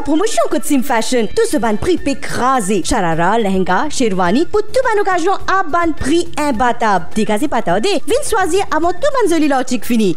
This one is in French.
promotion que Sim Fashion. Tout ce bon prix peut Charara, pour tout occasion à prix imbattable. pas venez choisir avant tout fini.